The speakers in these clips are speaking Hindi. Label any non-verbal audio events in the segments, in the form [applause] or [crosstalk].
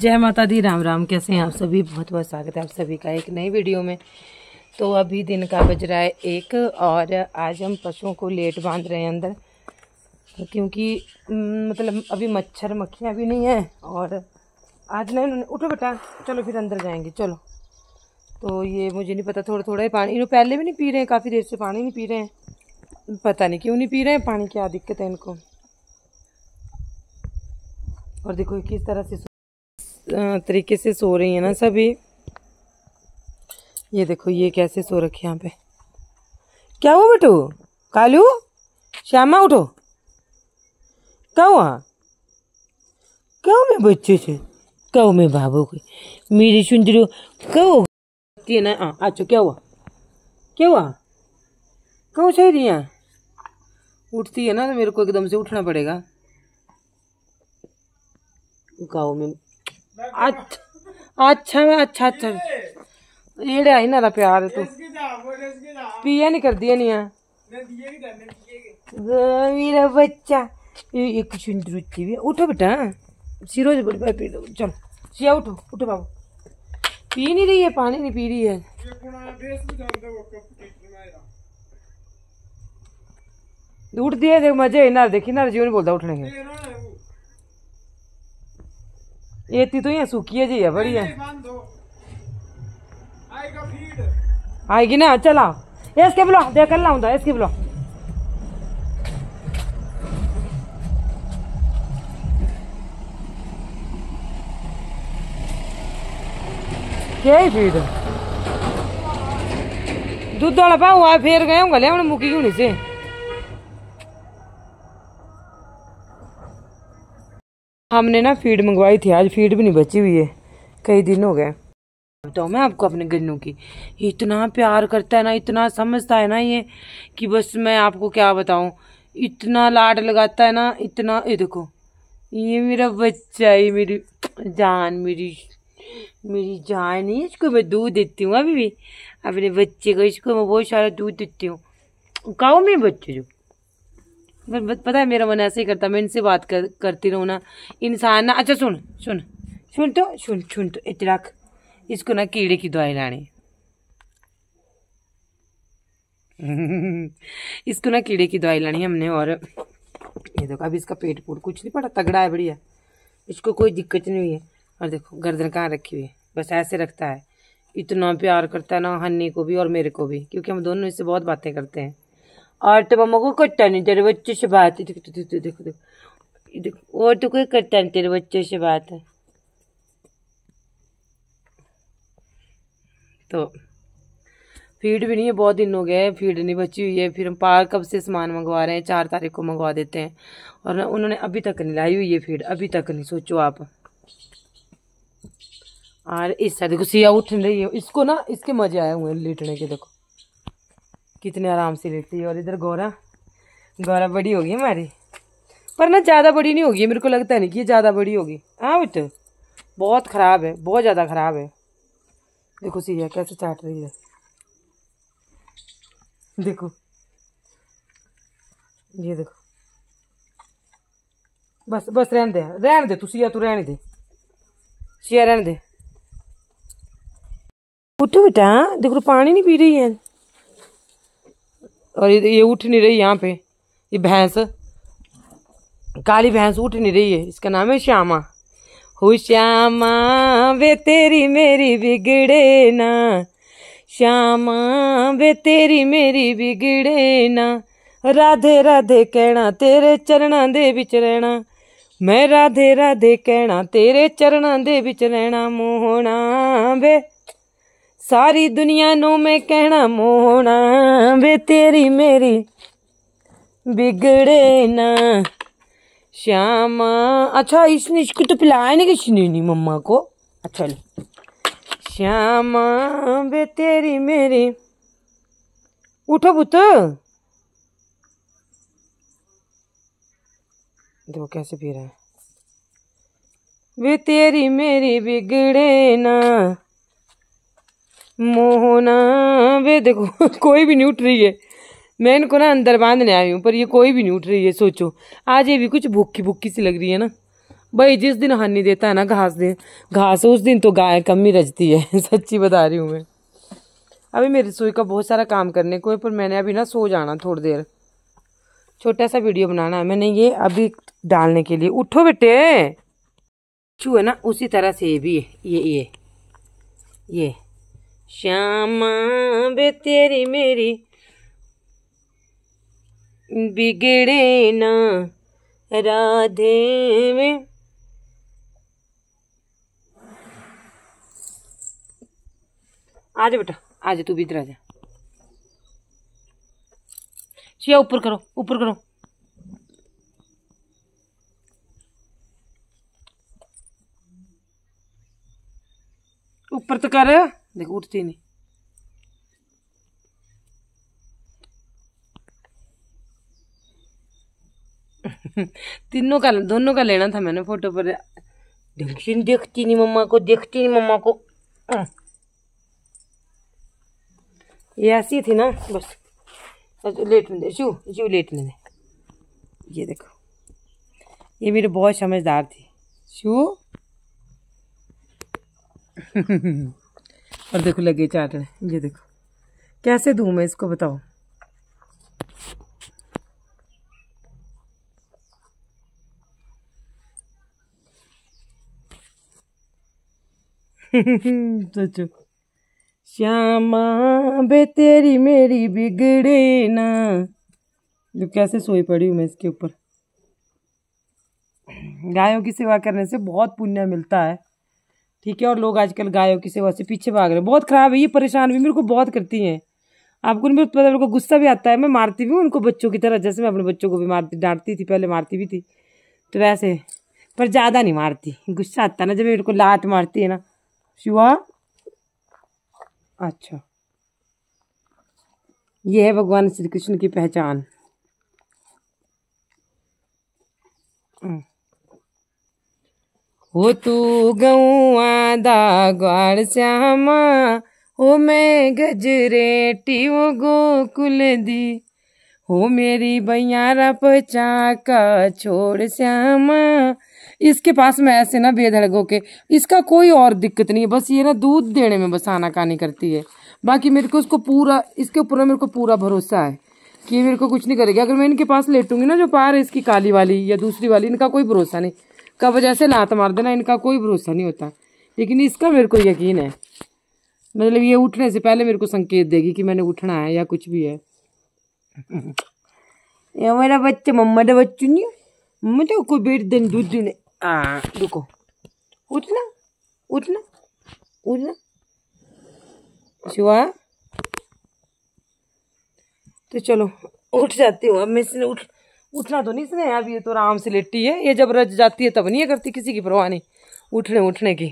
जय माता दी राम राम कैसे हैं आप सभी बहुत बहुत स्वागत है आप सभी का एक नई वीडियो में तो अभी दिन का बज रहा है एक और आज हम पशुओं को लेट बांध रहे हैं अंदर क्योंकि मतलब अभी मच्छर मक्खियाँ भी नहीं हैं और आज ना उन्होंने उठो बेटा चलो फिर अंदर जाएंगे चलो तो ये मुझे नहीं पता थोड़ा थोड़ा ही पानी इन्होंने पहले भी नहीं पी रहे हैं काफ़ी देर से पानी नहीं पी रहे हैं पता नहीं क्यों नहीं पी रहे हैं पानी क्या दिक्कत है इनको और देखो किस तरह से तरीके से सो रही है ना सभी ये देखो ये कैसे सो रखे यहाँ पे क्या हुआ बेटू कालू श्यामा उठो क्या हुआ क्या मैं बच्चे से क्या मैं बाबू के मेरी सुंदर क्या ना अच्छा क्या हुआ क्या हुआ क्यों सही रही है उठती है ना तो मेरे को एकदम से उठना पड़ेगा गाँव में अच्छा अच्छा अच्छा अच्छा एड़े आई ना प्यार तू पिया नहीं कर दिया नहीं मेरा बच्चा एक चुंदरुची भी उठो बेटा सिरोज पी लो चलो सिया उठो उठो बाबू पी नहीं रही है पानी नहीं पी रही है उठ दिया देख मजे इनार देखी ना जीवन बोलता उठने के एती तो यहाँ सूखी जी है बढ़िया आएगी ना चला इसके बुला देख कर लाऊं इसके तो, बुला क्या ही फीड दूध वाला पाऊ आ फिर गए होंगे ले मुकी क्यों नहीं से हमने ना फीड मंगवाई थी आज फीड भी नहीं बची हुई है कई दिन हो गए बताओ तो मैं आपको अपने गन्नू की इतना प्यार करता है ना इतना समझता है ना ये कि बस मैं आपको क्या बताऊँ इतना लाड लगाता है ना इतना ये देखो ये मेरा बच्चा ये मेरी जान मेरी मेरी जान ही इसको मैं दूध देती हूँ अभी भी अपने बच्चे को इसको मैं बहुत सारा दूध देती हूँ गाँव में बच्चे जो पता है मेरा मन ऐसे ही करता मैं इनसे बात कर, करती रहूँ ना इंसान ना अच्छा सुन सुन सुन तो सुन सुन तो इतने रख इसको ना कीड़े की दवाई लानी [laughs] इसको ना कीड़े की दवाई लानी हमने और ये देखो अभी इसका पेट पूट कुछ नहीं पड़ा तगड़ा है बढ़िया इसको कोई दिक्कत नहीं हुई है और देखो गर्दन कहाँ रखी हुई है बस ऐसे रखता है इतना प्यार करता है ना हन्नी को भी और मेरे को भी क्योंकि हम दोनों इससे बहुत बातें करते हैं और तो मम्मा को करता नहीं तेरे बच्चों से बात देखो देखो देखो देखो और तो कोई करता नहीं तेरे बच्चों से बात है तो फीड भी नहीं है बहुत दिन हो गए फीड नहीं बची हुई है फिर हम पार कब से सामान मंगवा रहे हैं चार तारीख को मंगवा देते हैं और ना उन्होंने अभी तक नहीं लाई हुई है फीड अभी तक नहीं सोचो आप और इस साइड देखो सिया उठ रही है इसको ना इसके मजे आए हुए हैं लेटने के देखो कितने आराम से लेती है और इधर गौरा गौरा बड़ी होगी हमारी पर ना ज़्यादा बड़ी नहीं होगी मेरे को लगता नहीं कि ये ज़्यादा बड़ी होगी हाँ बेटे बहुत ख़राब है बहुत ज़्यादा ख़राब है देखो सीया कैसे चाट रही है देखो ये देखो बस बस रहन दे रहन दे तू सिया तू रहने दे सिया रहने दे उठो बेटा देखो पानी नहीं पी रही है और ये ये उठ नहीं रही यहाँ पे ये भैंस काली भैंस उठ नहीं रही है इसका नाम है श्यामा हो श्यामा वे तेरी मेरी बिगड़े ना श्यामा वे तेरी मेरी बिगड़े ना राधे राधे कहना तेरे चरणा दे बिच रहना मैं राधे राधे कहना तेरे चरणा दे बिच रहना मोहना वे सारी दुनिया नो मैं कहना मोहना वे तेरी मेरी बिगड़े ना श्यामा अच्छा इसने इसको तो पिलाया नहीं किसी नहीं मम्मा को अच्छा ले श्यामा वे तेरी मेरी उठो पुत देखो कैसे पी रहा है वे तेरी मेरी बिगड़े ना मोहना वे देखो [laughs] कोई भी नहीं उठ रही है मैं इनको ना अंदर बांधने आई हूँ पर ये कोई भी नहीं उठ रही है सोचो आज ये भी कुछ भूखी भूखी सी लग रही है ना भाई जिस दिन हानि देता है ना घास दे घास उस दिन तो गाय कम ही रचती है [laughs] सच्ची बता रही हूँ मैं अभी मेरी रसोई का बहुत सारा काम करने को है पर मैंने अभी ना सो जाना थोड़ी देर छोटा सा वीडियो बनाना है मैंने ये अभी डालने के लिए उठो बेटे छू है ना उसी तरह से ये भी ये ये ये श्यामा बे तेरी मेरी बिगड़े ना राधे में आ जा बेटा आ जा तू भी इधर आ जा शिया ऊपर करो ऊपर करो ऊपर तो कर देखो उठती नहीं [laughs] तीनों का दोनों का लेना था मैंने फोटो पर देखती नहीं मम्मा को देखती नहीं मम्मा को ये ऐसी थी ना बस लेट में शू शू लेट में दे ये देखो ये मेरे बहुत समझदार थी शू [laughs] और देखो लगे चाट ये देखो कैसे दू मैं इसको बताओ [laughs] सोचो श्यामा बे तेरी मेरी बिगड़े ना जो कैसे सोई पड़ी हूँ मैं इसके ऊपर गायों की सेवा करने से बहुत पुण्य मिलता है ठीक है और लोग आजकल गायों की सेवा से पीछे भाग रहे हैं बहुत ख़राब है ये परेशान भी मेरे को बहुत करती हैं आपको नहीं पता मेरे को गुस्सा भी आता है मैं मारती भी हूँ उनको बच्चों की तरह जैसे मैं अपने बच्चों को भी मारती डांटती थी पहले मारती भी थी तो वैसे पर ज़्यादा नहीं मारती गुस्सा आता ना जब मेरे को लात मारती है ना शिवा अच्छा ये है भगवान श्री कृष्ण की पहचान हम्म। ओ तू गौआ दा ग्वार श्यामा ओ मैं गजरे टीव गोकुल दी हो मेरी भैया पचा का छोड़ श्यामा इसके पास में ऐसे ना बेधड़गो के इसका कोई और दिक्कत नहीं है बस ये ना दूध देने में बस आनाकानी करती है बाकी मेरे को उसको पूरा इसके ऊपर मेरे को पूरा भरोसा है कि ये मेरे को कुछ नहीं करेगा अगर मैं इनके पास लेटूंगी ना जो पार है इसकी काली वाली या दूसरी वाली इनका कोई भरोसा नहीं का वजह से लात मार देना इनका कोई भरोसा नहीं होता लेकिन इसका मेरे को यकीन है मतलब ये उठने से पहले मेरे को संकेत देगी कि मैंने उठना है या कुछ भी है ये मेरा बच्चा मम्मा का बच्चू नहीं मम्मा तो कोई बेट दिन दूध दिन रुको उठना उठना उठना शिवा तो चलो उठ जाती हूँ अब मैं इसने उठ उठना तो नहीं इसने अभी ये तो आराम से लेटी है ये जब रज जाती है तब नहीं करती किसी की परवाह नहीं उठने उठने की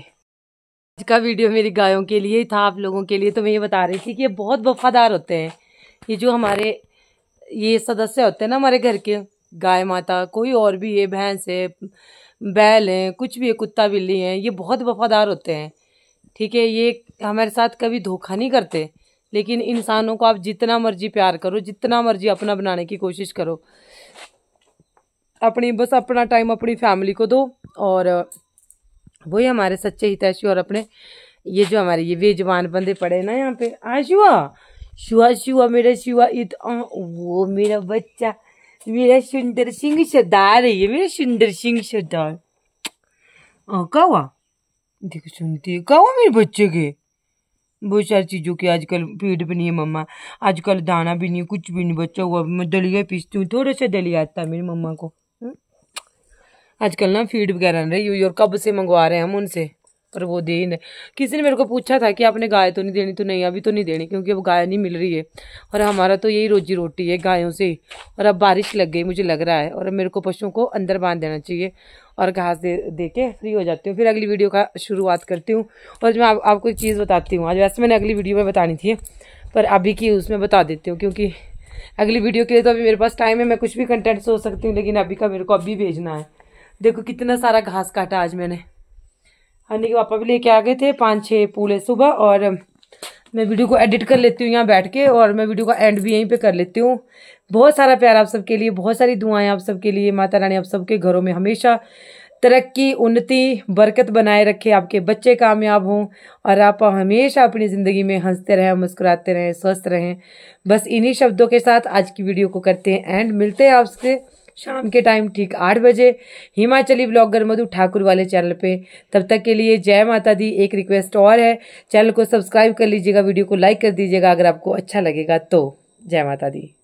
आज का वीडियो मेरी गायों के लिए ही था आप लोगों के लिए तो मैं ये बता रही थी कि ये बहुत वफादार होते हैं ये जो हमारे ये सदस्य होते हैं ना हमारे घर के गाय माता कोई और भी है भैंस है बैल हैं कुछ भी है कुत्ता बिल्ली हैं ये बहुत वफादार होते हैं ठीक है ये हमारे साथ कभी धोखा नहीं करते लेकिन इंसानों को आप जितना मर्जी प्यार करो जितना मर्जी अपना बनाने की कोशिश करो अपनी बस अपना टाइम अपनी फैमिली को दो और वही हमारे सच्चे हितैषी और अपने ये जो हमारे ये बेजवान बंदे पड़े ना यहाँ पे आ शुआ शुआ शुआ मेरा शिवा इत अं, वो मेरा बच्चा मेरा सुंदर सिंह सरदार है ये मेरा सुंदर सिंह सरदार हाँ, कौआ देखो सुनती है कौआ मेरे बच्चे के बहुत सारी चीज़ों की आजकल पेड़ भी नहीं है मम्मा आजकल दाना भी नहीं कुछ भी नहीं बच्चा हुआ मैं दलिया पीसती हूँ थोड़ा सा दलिया आता है मेरी मम्मा को आजकल ना फीड वगैरह नहीं रही हुई और कब से मंगवा रहे हैं हम उनसे पर वो दे नहीं किसी ने मेरे को पूछा था कि आपने गाय तो नहीं देनी तो नहीं अभी तो नहीं देनी क्योंकि अब गाय नहीं मिल रही है और हमारा तो यही रोजी रोटी है गायों से ही और अब बारिश लग गई मुझे लग रहा है और मेरे को पशुओं को अंदर बांध देना चाहिए और घास दे दे के फ्री हो जाती हूँ फिर अगली वीडियो का शुरुआत करती हूँ और मैं आप, आपको एक चीज़ बताती हूँ आज वैसे मैंने अगली वीडियो में बतानी थी पर अभी की उसमें बता देती हूँ क्योंकि अगली वीडियो के लिए तो अभी मेरे पास टाइम है मैं कुछ भी कंटेंट सोच सकती हूँ लेकिन अभी का मेरे को अभी भेजना है देखो कितना सारा घास काटा आज मैंने हनी के पापा भी लेके आ गए थे पाँच छः पूले सुबह और मैं वीडियो को एडिट कर लेती हूँ यहाँ बैठ के और मैं वीडियो का एंड भी यहीं पे कर लेती हूँ बहुत सारा प्यार आप सबके लिए बहुत सारी दुआएं आप सबके लिए माता रानी आप सबके घरों में हमेशा तरक्की उन्नति बरकत बनाए रखे आपके बच्चे कामयाब हों और आप हमेशा अपनी ज़िंदगी में हंसते रहें मुस्कुराते रहें स्वस्थ रहें बस इन्हीं शब्दों के साथ आज की वीडियो को करते हैं एंड मिलते हैं आपसे शाम के टाइम ठीक आठ बजे हिमाचली ब्लॉगर मधु ठाकुर वाले चैनल पे तब तक के लिए जय माता दी एक रिक्वेस्ट और है चैनल को सब्सक्राइब कर लीजिएगा वीडियो को लाइक कर दीजिएगा अगर आपको अच्छा लगेगा तो जय माता दी